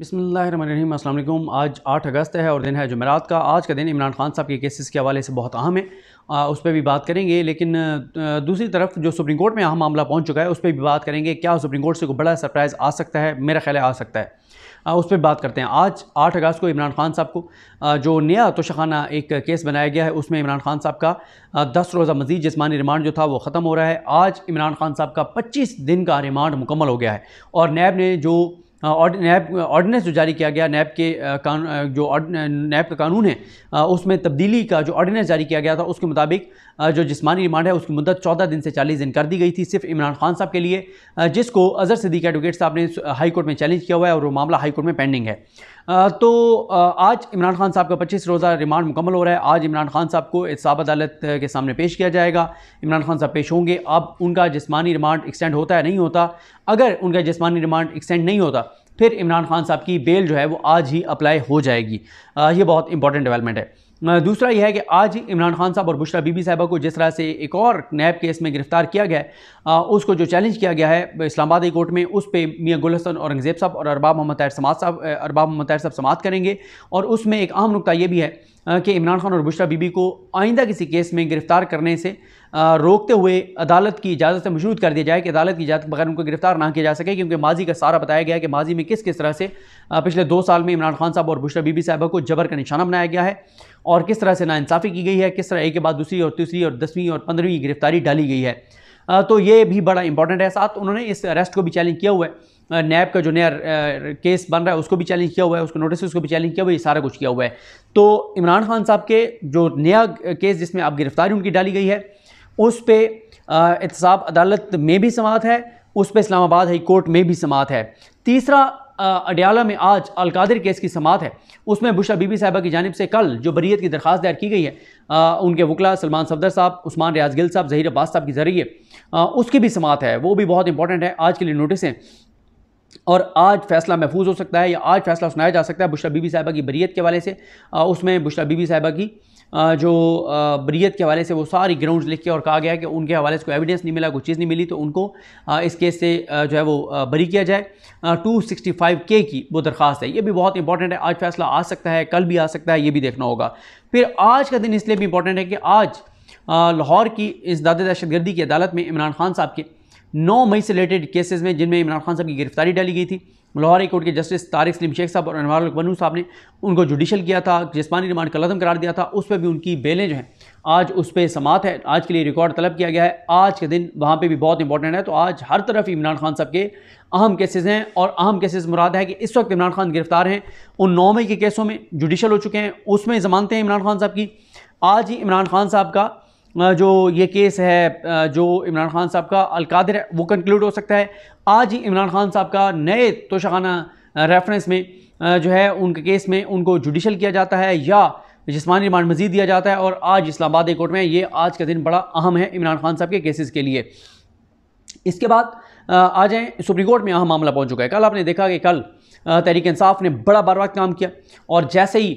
بسم اللہ الرحمن الرحیم السلام علیکم آج آٹھ اگست ہے اور دن ہے جمعرات کا آج کا دن عمران خان صاحب کے کیسز کے حوالے سے بہت اہم ہے اس پہ بھی بات کریں گے لیکن دوسری طرف جو سپریم کورٹ میں اہم معاملہ پہنچ چکا ہے اس پہ بھی بات کریں گے کیا سپریم کورٹ سے کوئی بڑا سرپرائز آ سکتا ہے میرا خیال ہے آ سکتا ہے اس پہ بات کرتے ہیں آج آٹھ اگست کو عمران خان صاحب کو جو نیا توشخانہ ایک کیس بنایا گیا ہے اس میں عمران خان صاحب کا دس روزہ مزید جسمانی ریمانڈ جو تھا وہ ختم ہو رہا ہے آج عمران خان صاحب کا پچیس دن کا ریمانڈ مکمل ہو گیا ہے اور نیب نے جو نیب آرڈیننس جو جاری کیا گیا نیب کے جو نیب کا قانون ہے اس میں تبدیلی کا جو آرڈیننس جاری کیا گیا تھا اس کے مطابق جو جسمانی ریمانڈ ہے اس کی مدت چودہ دن سے چالیس دن کر دی گئی تھی صرف عمران خان صاحب کے لیے جس کو اظہر صدیقی ایڈوکیٹ صاحب نے ہائی کورٹ میں چیلنج کیا ہوا ہے اور وہ معاملہ ہائی کورٹ میں پینڈنگ ہے تو آج عمران خان صاحب کا پچیس روزہ ریمانڈ مکمل ہو رہا ہے آج عمران خان صاحب کو اتصاب عدالت کے سامنے پیش کیا جائے گا عمران خان صاحب پیش ہوں گے اب ان کا جسمانی ریمانڈ ایکسٹینڈ ہوتا ہے نہیں ہوتا اگر ان کا جسمانی ریمانڈ ایکسٹینڈ نہیں ہوتا پھر عمران خان صاحب کی بیل جو ہے وہ آج ہی اپلائی ہو جائے گی یہ بہت امپورٹنٹ ڈیولپمنٹ ہے دوسرا یہ ہے کہ آج عمران خان صاحب اور بشرا بی بی صاحبہ کو جس طرح سے ایک اور نیب کیس میں گرفتار کیا گیا ہے اس کو جو چیلنج کیا گیا ہے اسلام آباد کورٹ میں اس پہ میاں گل حسن اورنگزیب صاحب اور ارباب محمد صاحب ارباب محمد طاہر صاحب سماعت کریں گے اور اس میں ایک اہم نقطہ یہ بھی ہے کہ عمران خان اور بشرا بی بی کو آئندہ کسی کیس میں گرفتار کرنے سے روکتے ہوئے عدالت کی اجازت سے مشروط کر دیا جائے کہ عدالت کی اجازت بغیر ان کو گرفتار نہ کیا جا سکے کیونکہ ماضی کا سارا بتایا گیا کہ ماضی میں کس کس طرح سے پچھلے دو سال میں عمران خان صاحب اور بشرا بی بی صاحبہ کو جبر کا نشانہ بنایا گیا ہے اور کس طرح سے ناانصافی کی گئی ہے کس طرح ایک کے بعد دوسری اور تیسری اور دسویں اور پندرہویں گرفتاری ڈالی گئی ہے تو یہ بھی بڑا امپورٹنٹ ہے ساتھ انہوں نے اس اریسٹ کو بھی چیلنج کیا ہوا ہے نیب کا جو نیا کیس بن رہا ہے اس کو بھی چیلنج کیا ہوا ہے اس کو نوٹس اس کو بھی چیلنج کیا ہوا یہ سارا کچھ کیا ہوا ہے تو عمران خان صاحب کے جو نیا کیس جس میں آپ گرفتاری ان کی ڈالی گئی ہے اس پہ احتساب عدالت میں بھی سماعت ہے اس پہ اسلام آباد ہائی کورٹ میں بھی سماعت ہے تیسرا اڈیالہ میں آج القادر کیس کی سماعت ہے اس میں بشرا بی بی صاحبہ کی جانب سے کل جو بریت کی درخواست دائر کی گئی ہے ان کے وکلا سلمان صفدر صاحب عثمان ریاض گل صاحب ظہیر عباس صاحب کے ذریعے اس کی بھی سماعت ہے وہ بھی بہت امپورٹنٹ ہے آج کے لیے نوٹس ہیں اور آج فیصلہ محفوظ ہو سکتا ہے یا آج فیصلہ سنایا جا سکتا ہے بشرا بی بی صاحبہ کی بریت کے حوالے سے اس میں بشرا بی بی صاحبہ کی جو بریت کے حوالے سے وہ ساری گراؤنڈز لکھ کے اور کہا گیا کہ ان کے حوالے سے کوئی ایویڈنس نہیں ملا کوئی چیز نہیں ملی تو ان کو اس کیس سے جو ہے وہ بری کیا جائے ٹو سکسٹی فائیو کے کی وہ درخواست ہے یہ بھی بہت امپورٹنٹ ہے آج فیصلہ آ سکتا ہے کل بھی آ سکتا ہے یہ بھی دیکھنا ہوگا پھر آج کا دن اس لیے بھی امپورٹنٹ ہے کہ آج لاہور کی اس داد دہشت گردی کی عدالت میں عمران خان صاحب کے نو مئی سے ریلیٹڈ کیسز میں جن میں عمران خان صاحب کی گرفتاری ڈالی گئی تھی ہائی کورٹ کے جسٹس طارق سلیم شیخ صاحب اور انوار القبنو صاحب نے ان کو جوڈیشل کیا تھا جسمانی ریمانڈ کا لدم قرار دیا تھا اس پہ بھی ان کی بیلیں جو ہیں آج اس پہ سماعت ہے آج کے لیے ریکارڈ طلب کیا گیا ہے آج کے دن وہاں پہ بھی بہت امپورٹنٹ ہے تو آج ہر طرف ہی عمران خان صاحب کے اہم کیسز ہیں اور اہم کیسز مراد ہے کہ اس وقت عمران خان گرفتار ہیں ان نو مئی کے کیسوں میں جوڈیشل ہو چکے ہیں اس میں ضمانتیں ہیں عمران خان صاحب کی آج ہی عمران خان صاحب کا جو یہ کیس ہے جو عمران خان صاحب کا القادر ہے وہ کنکلوڈ ہو سکتا ہے آج ہی عمران خان صاحب کا نئے توشخانہ ریفرنس میں جو ہے ان کے کیس میں ان کو جوڈیشل کیا جاتا ہے یا جسمانی ریمانڈ مزید دیا جاتا ہے اور آج اسلام آباد کورٹ میں یہ آج کا دن بڑا اہم ہے عمران خان صاحب کے کیسز کے لیے اس کے بعد آ جائیں سپریم کورٹ میں اہم معاملہ پہنچ چکا ہے کل آپ نے دیکھا کہ کل تحریک انصاف نے بڑا برباد کام کیا اور جیسے ہی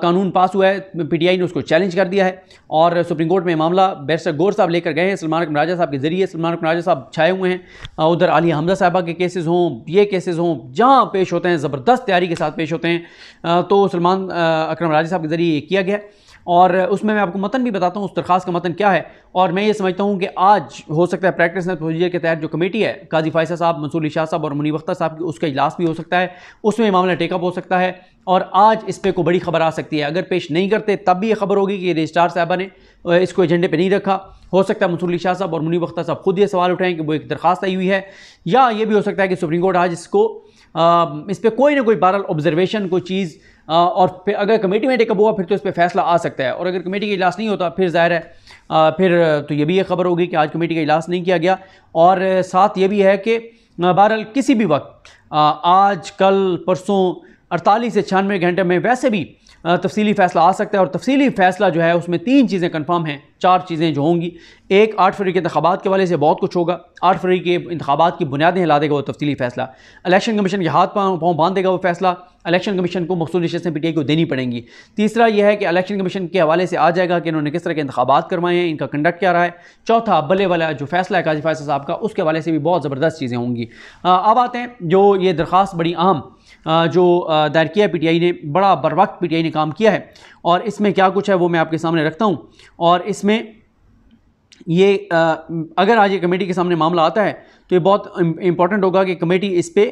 قانون پاس ہوا ہے پی ٹی آئی نے اس کو چیلنج کر دیا ہے اور سپریم کورٹ میں معاملہ بیرسٹر گور صاحب لے کر گئے ہیں سلمان اکم راجہ صاحب کے ذریعے سلمان اکم راجہ صاحب چھائے ہوئے ہیں ادھر علی حمزہ صاحبہ کے کیسز ہوں یہ کیسز ہوں جہاں پیش ہوتے ہیں زبردست تیاری کے ساتھ پیش ہوتے ہیں تو سلمان اکرم راجہ صاحب کے ذریعے یہ کیا گیا اور اس میں میں آپ کو متن بھی بتاتا ہوں اس درخواست کا متن کیا ہے اور میں یہ سمجھتا ہوں کہ آج ہو سکتا ہے پریکٹس نیٹ پروسیجر کے تحت جو کمیٹی ہے قاضی فائضہ صاحب منصور شاہ صاحب اور منی وختہ صاحب کی اس کا اجلاس بھی ہو سکتا ہے اس میں یہ معاملہ ٹیک اپ ہو سکتا ہے اور آج اس پہ کوئی بڑی خبر آ سکتی ہے اگر پیش نہیں کرتے تب بھی یہ خبر ہوگی کہ رجسٹار صاحبہ نے اس کو ایجنڈے پہ نہیں رکھا ہو سکتا ہے علی شاہ صاحب اور منی وختہ صاحب خود یہ سوال اٹھائیں کہ وہ ایک درخواست آئی ہوئی ہے یا یہ بھی ہو سکتا ہے کہ سپریم کورٹ آج اس کو اس پہ کوئی نہ کوئی بہرحال آبزرویشن کوئی چیز اور پھر اگر کمیٹی میں ٹیک اپ ہوا پھر تو اس پہ فیصلہ آ سکتا ہے اور اگر کمیٹی کا اجلاس نہیں ہوتا پھر ظاہر ہے پھر تو یہ بھی یہ خبر ہوگی کہ آج کمیٹی کا اجلاس نہیں کیا گیا اور ساتھ یہ بھی ہے کہ بہرحال کسی بھی وقت آج کل پرسوں اڑتالیس سے چھیانوے گھنٹے میں ویسے بھی تفصیلی فیصلہ آ سکتا ہے اور تفصیلی فیصلہ جو ہے اس میں تین چیزیں کنفرم ہیں چار چیزیں جو ہوں گی ایک آٹھ فروری کے انتخابات کے والے سے بہت کچھ ہوگا آٹھ فروری کے انتخابات کی بنیادیں ہلا دے گا وہ تفصیلی فیصلہ الیکشن کمیشن کے ہاتھ پاؤں باندھ دے گا وہ فیصلہ الیکشن کمیشن کو مخصوص رشستیں پی ٹی آئی کو دینی پڑیں گی تیسرا یہ ہے کہ الیکشن کمیشن کے حوالے سے آ جائے گا کہ انہوں نے کس طرح کے انتخابات کروائے ہیں ان کا کنڈکٹ کیا رہا ہے چوتھا بلے والا جو فیصلہ ہے قاضی قاجفیصل صاحب کا اس کے حوالے سے بھی بہت زبردست چیزیں ہوں گی اب آتے ہیں جو یہ درخواست بڑی عام جو دائر کیا ہے پی ٹی آئی نے بڑا بروقت پی ٹی آئی نے کام کیا ہے اور اس میں کیا کچھ ہے وہ میں آپ کے سامنے رکھتا ہوں اور اس میں یہ اگر آج یہ کمیٹی کے سامنے معاملہ آتا ہے تو یہ بہت امپورٹنٹ ہوگا کہ کمیٹی اس پہ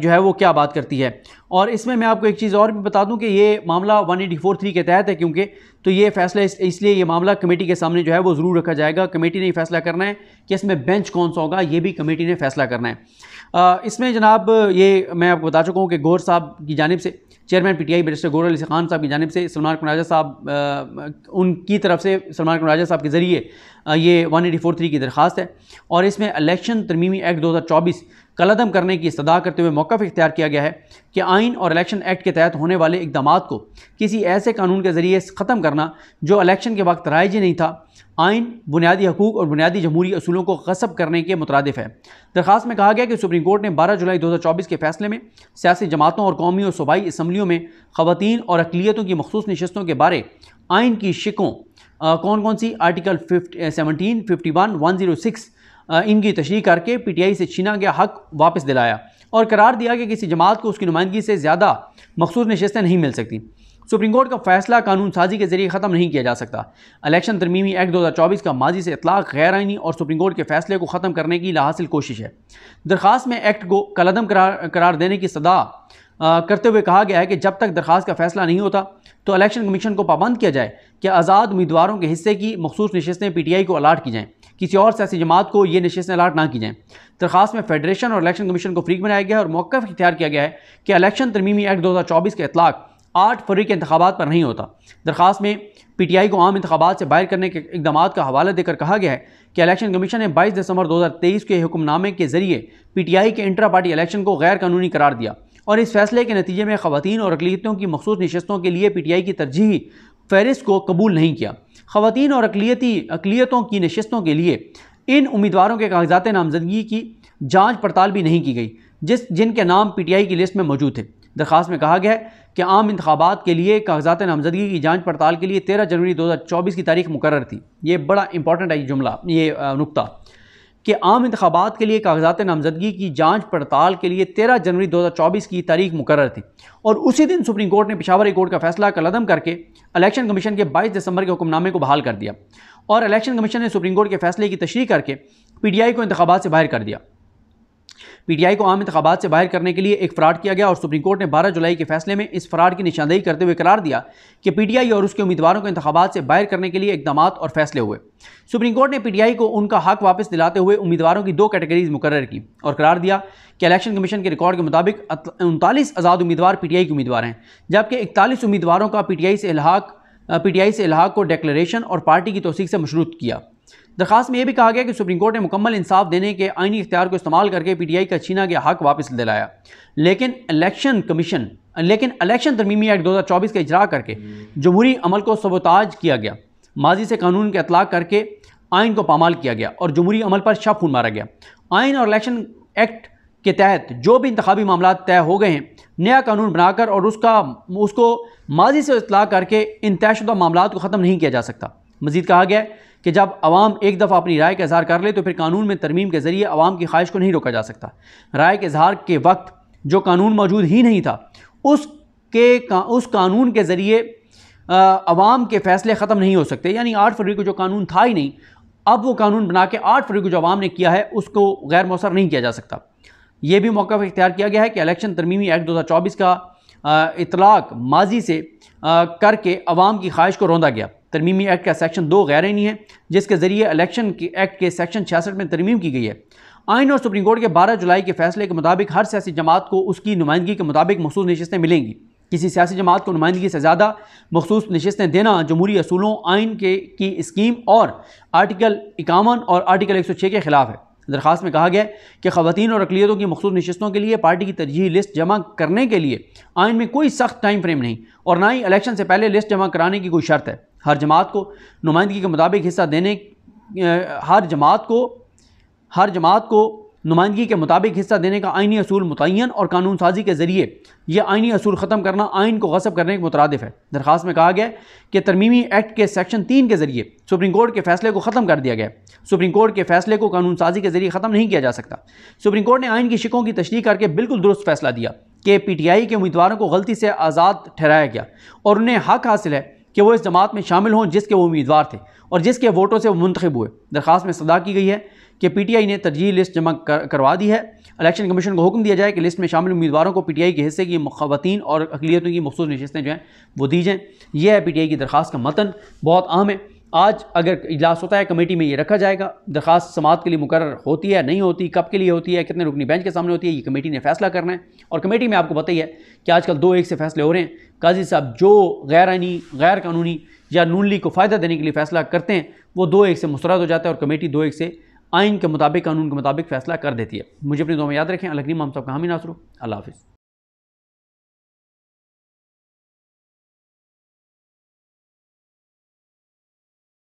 جو ہے وہ کیا بات کرتی ہے اور اس میں میں آپ کو ایک چیز اور بھی بتا دوں کہ یہ معاملہ ون ایٹی فور تھری کے تحت ہے کیونکہ تو یہ فیصلہ اس لیے یہ معاملہ کمیٹی کے سامنے جو ہے وہ ضرور رکھا جائے گا کمیٹی نے یہ فیصلہ کرنا ہے کہ اس میں بینچ کون سا ہوگا یہ بھی کمیٹی نے فیصلہ کرنا ہے اس میں جناب یہ میں آپ کو بتا چکا ہوں کہ گور صاحب کی جانب سے چیئرمین پی ٹی آئی برسٹر گور علی خان صاحب کی جانب سے سلمان کم راجہ صاحب ان کی طرف سے سلمان کم راجہ صاحب کے ذریعے یہ ون ایٹی فور تھری کی درخواست ہے اور اس میں الیکشن ترمیمی ایکٹ دو ہزار چوبیس قلدم کرنے کی استدعا کرتے ہوئے موقف اختیار کیا گیا ہے کہ آئین اور الیکشن ایکٹ کے تحت ہونے والے اقدامات کو کسی ایسے قانون کے ذریعے ختم کرنا جو الیکشن کے وقت رائج نہیں تھا آئین بنیادی حقوق اور بنیادی جمہوری اصولوں کو غصب کرنے کے مترادف ہے درخواست میں کہا گیا کہ سپریم کورٹ نے بارہ جولائی دو ہزار چوبیس کے فیصلے میں سیاسی جماعتوں اور قومی اور صوبائی اسمبلیوں میں خواتین اور اقلیتوں کی مخصوص نشستوں کے بارے آئین کی شکوں کون کون سی article seventeen fifty one one zero six ان کی تشریح کر کے پی ٹی آئی سے چھینا گیا حق واپس دلایا اور قرار دیا کہ کسی جماعت کو اس کی نمائندگی سے زیادہ مخصوص نشستیں نہیں مل سکتی سپریم کورٹ کا فیصلہ قانون سازی کے ذریعے ختم نہیں کیا جا سکتا الیکشن ترمیمی ایکٹ دو ہزار چوبیس کا ماضی سے اطلاق غیر آئینی اور سپریم کورٹ کے فیصلے کو ختم کرنے کی لاحاصل کوشش ہے درخواست میں ایکٹ کو قلعم قرار دینے کی صدا کرتے ہوئے کہا گیا ہے کہ جب تک درخواست کا فیصلہ نہیں ہوتا تو الیکشن کمیشن کو پابند کیا جائے کہ آزاد امیدواروں کے حصے کی مخصوص نشستیں پی ٹی آئی کو الاٹ کی جائیں کسی اور سیاسی جماعت کو یہ نشستیں الاٹ نہ کی جائیں درخواست میں فیڈریشن اور الیکشن کمیشن کو فریق بنایا گیا ہے اور موقف اختیار کیا گیا ہے کہ الیکشن ترمیمی ایکٹ دو ہزار چوبیس کے اطلاق آٹھ فروری کے انتخابات پر نہیں ہوتا درخواست میں پی ٹی آئی کو عام انتخابات سے باہر کرنے کے اقدامات کا حوالہ دے کر کہا گیا ہے کہ الیکشن کمیشن نے بائیس دسمبر دو ہزار تیئیس کے حکم نامے کے ذریعے پی ٹی آئی کے انٹرا پارٹی الیکشن کو غیر قانونی قرار دیا اور اس فیصلے کے نتیجے میں خواتین اور اقلیتوں کی مخصوص نشستوں کے لیے پی ٹی آئی کی ترجیحی فہرست کو قبول نہیں کیا خواتین اور اقلیتی اقلیتوں کی نشستوں کے لیے ان امیدواروں کے کاغذات نامزدگی کی جانچ پڑتال بھی نہیں کی گئی جس جن کے نام پی ٹی آئی کی لسٹ میں موجود تھے درخواست میں کہا گیا ہے کہ عام انتخابات کے لیے کاغذات نامزدگی کی جانچ پڑتال کے لیے تیرہ جنوری دو ہزار چوبیس کی تاریخ مقرر تھی یہ بڑا امپورٹنٹ ہے یہ جملہ یہ نقطہ کہ عام انتخابات کے لیے کاغذات نامزدگی کی جانچ پڑتال کے لیے تیرہ جنوری دو ہزار چوبیس کی تاریخ مقرر تھی اور اسی دن سپریم کورٹ نے پشاوری کورٹ کا فیصلہ کا لدم کر کے الیکشن کمیشن کے بائیس دسمبر کے حکم نامے کو بحال کر دیا اور الیکشن کمیشن نے سپریم کورٹ کے فیصلے کی تشریح کر کے پی ڈی آئی کو انتخابات سے باہر کر دیا پی ٹی آئی کو عام انتخابات سے باہر کرنے کے لیے ایک فراڈ کیا گیا اور سپریم کورٹ نے بارہ جولائی کے فیصلے میں اس فراڈ کی نشاندہی کرتے ہوئے قرار دیا کہ پی ٹی آئی اور اس کے امیدواروں کو انتخابات سے باہر کرنے کے لیے اقدامات اور فیصلے ہوئے سپریم کورٹ نے پی ٹی آئی کو ان کا حق واپس دلاتے ہوئے امیدواروں کی دو کیٹیگریز مقرر کی اور قرار دیا کہ الیکشن کمیشن کے ریکارڈ کے مطابق انتالیس آزاد امیدوار پی ٹی آئی کے امیدوار ہیں جبکہ اکتالیس امیدواروں کا پی ٹی آئی سے پی ٹی آئی سے الحاق کو ڈیکلریشن اور پارٹی کی توثیق سے مشروط کیا درخواست میں یہ بھی کہا گیا کہ سپریم کورٹ نے مکمل انصاف دینے کے آئینی اختیار کو استعمال کر کے پی ٹی آئی کا چینا گیا حق واپس دلایا لیکن الیکشن کمیشن لیکن الیکشن ترمیمی ایکٹ دو ہزار چوبیس کا اجرا کر کے جمہوری عمل کو سبوتاج کیا گیا ماضی سے قانون کے اطلاق کر کے آئین کو پامال کیا گیا اور جمہوری عمل پر خون مارا گیا آئین اور الیکشن ایکٹ کے تحت جو بھی انتخابی معاملات طے ہو گئے ہیں نیا قانون بنا کر اور اس کا اس کو ماضی سے اطلاع کر کے ان طے شدہ معاملات کو ختم نہیں کیا جا سکتا مزید کہا گیا ہے کہ جب عوام ایک دفعہ اپنی رائے کا اظہار کر لے تو پھر قانون میں ترمیم کے ذریعے عوام کی خواہش کو نہیں روکا جا سکتا رائے کے اظہار کے وقت جو قانون موجود ہی نہیں تھا اس کے اس قانون کے ذریعے عوام کے فیصلے ختم نہیں ہو سکتے یعنی آٹھ فروری کو جو قانون تھا ہی نہیں اب وہ قانون بنا کے آٹھ فروری کو جو عوام نے کیا ہے اس کو غیر مؤثر نہیں کیا جا سکتا یہ بھی موقع اختیار کیا گیا ہے کہ الیکشن ترمیمی ایکٹ دو ہزار چوبیس کا اطلاق ماضی سے کر کے عوام کی خواہش کو روندا گیا ترمیمی ایکٹ کا سیکشن دو عینی ہے جس کے ذریعے الیکشن ایکٹ کے سیکشن 66 میں ترمیم کی گئی ہے آئین اور سپریم کورٹ کے بارہ جولائی کے فیصلے کے مطابق ہر سیاسی جماعت کو اس کی نمائندگی کے مطابق مخصوص نشستیں ملیں گی کسی سیاسی جماعت کو نمائندگی سے زیادہ مخصوص نشستیں دینا جمہوری اصولوں آئین کے کی اسکیم اور آرٹیکل اکاون اور آرٹیکل ایک سو چھ کے خلاف ہے درخواست میں کہا گیا کہ خواتین اور اقلیتوں کی مخصوص نشستوں کے لیے پارٹی کی ترجیحی لسٹ جمع کرنے کے لیے آئین میں کوئی سخت ٹائم فریم نہیں اور نہ ہی الیکشن سے پہلے لسٹ جمع کرانے کی کوئی شرط ہے ہر جماعت کو نمائندگی کے مطابق حصہ دینے ہر جماعت کو ہر جماعت کو نمائندگی کے مطابق حصہ دینے کا آئینی اصول متعین اور قانون سازی کے ذریعے یہ آئینی اصول ختم کرنا آئین کو غصب کرنے کے مترادف ہے درخواست میں کہا گیا کہ ترمیمی ایکٹ کے سیکشن تین کے ذریعے سپریم کورٹ کے فیصلے کو ختم کر دیا گیا سپریم کورٹ کے فیصلے کو قانون سازی کے ذریعے ختم نہیں کیا جا سکتا سپریم کورٹ نے آئین کی شکوں کی تشریح کر کے بالکل درست فیصلہ دیا کہ پی ٹی آئی کے امیدواروں کو غلطی سے آزاد ٹھہرایا گیا اور انہیں حق حاصل ہے کہ وہ اس جماعت میں شامل ہوں جس کے وہ امیدوار تھے اور جس کے ووٹوں سے وہ منتخب ہوئے درخواست میں صدا کی گئی ہے کہ پی ٹی آئی نے ترجیح لسٹ جمع کروا دی ہے الیکشن کمیشن کو حکم دیا جائے کہ لسٹ میں شامل امیدواروں کو پی ٹی آئی کے حصے کی خواتین اور اقلیتوں کی مخصوص نشستیں جو ہیں وہ دی جائیں یہ ہے پی ٹی آئی کی درخواست کا متن بہت اہم ہے آج اگر اجلاس ہوتا ہے کمیٹی میں یہ رکھا جائے گا درخواست سماعت کے لیے مقرر ہوتی ہے نہیں ہوتی کب کے لیے ہوتی ہے کتنے رکنی بینچ کے سامنے ہوتی ہے یہ کمیٹی نے فیصلہ کرنا ہے اور کمیٹی میں آپ کو پتہ ہے کہ آج کل دو ایک سے فیصلے ہو رہے ہیں قاضی صاحب جو غیر آئینی غیر قانونی یا لیگ کو فائدہ دینے کے لیے فیصلہ کرتے ہیں وہ دو ایک سے مسترد ہو جاتا ہے اور کمیٹی دو ایک سے آئین کے مطابق قانون کے مطابق فیصلہ کر دیتی ہے مجھے اپنی دو میں یاد رکھیں الکنی مام صاحب کا حامی ناصر اللہ حافظ